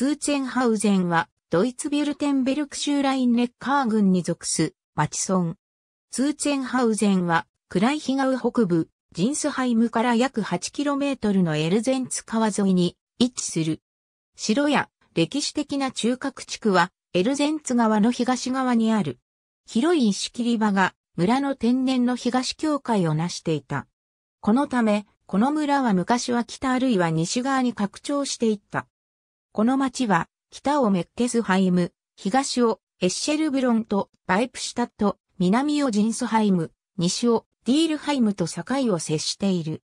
ツーチェンハウゼンは、ドイツビュルテンベルク州ラインネッカー郡に属す、町村。ツーチェンハウゼンは、クライヒガウ北部、ジンスハイムから約 8km のエルゼンツ川沿いに位置する。城や歴史的な中核地区は、エルゼンツ川の東側にある。広い石切り場が、村の天然の東境界を成していた。このため、この村は昔は北あるいは西側に拡張していった。この町は、北をメッケスハイム、東をエッシェルブロンとバイプシュタット、南をジンスハイム、西をディールハイムと境を接している。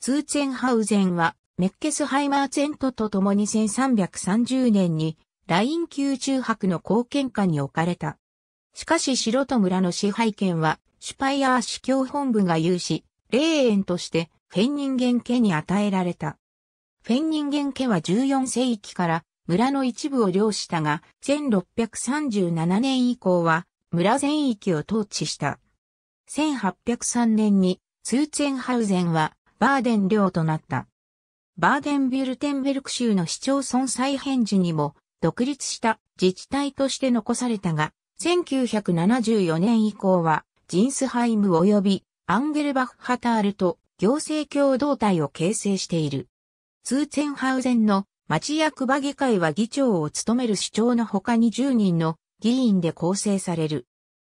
ツーツェンハウゼンは、メッケスハイマーツェントと共に1330年に、ライン級中泊の貢献下に置かれた。しかし城と村の支配権は、シュパイアー司教本部が有し、霊園として、フェン人間家に与えられた。フェン人間家は14世紀から村の一部を領したが、1637年以降は村全域を統治した。1803年にツーツェンハウゼンはバーデン領となった。バーデンビュルテンベルク州の市町村再編時にも独立した自治体として残されたが、1974年以降はジンスハイム及びアンゲルバッハタールと行政共同体を形成している。ツーツェンハウゼンの町役場議会は議長を務める市長の他に10人の議員で構成される。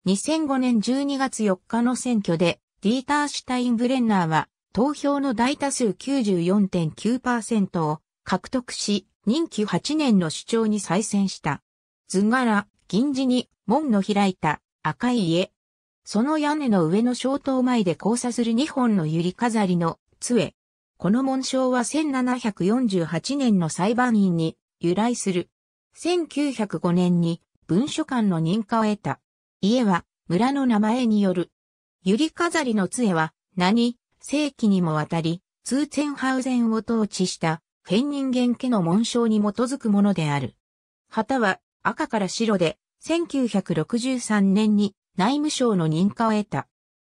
2005年12月4日の選挙で、ディーター・シュタインブレンナーは投票の大多数94.9%を獲得し、任期8年の市長に再選した。図柄、銀字に門の開いた赤い家。その屋根の上の消灯前で交差する2本の百合飾りの杖。この紋章は1748年の裁判員に由来する。1905年に文書館の認可を得た。家は村の名前による。ゆり飾りの杖は何世紀にもわたり、ツーツェンハウゼンを統治したフェン人間家の紋章に基づくものである。旗は赤から白で、1963年に内務省の認可を得た。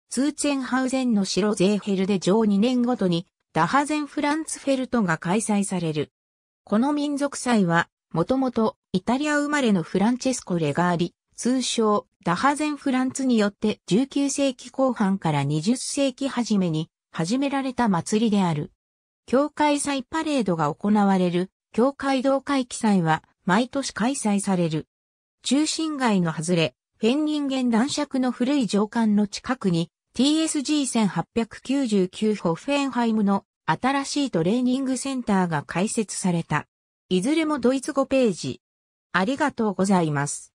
ツーツェンハウゼンの白ゼーヘルで上2年ごとにダハゼンフランツフェルトが開催される。この民族祭は、もともとイタリア生まれのフランチェスコ・レガーリ、通称ダハゼンフランツによって19世紀後半から20世紀初めに始められた祭りである。教会祭パレードが行われる教会同会記祭は毎年開催される。中心街の外れ、フェン人間男爵の古い上官の近くに TSG1899 ホフェンハイムの新しいトレーニングセンターが開設された。いずれもドイツ語ページ。ありがとうございます。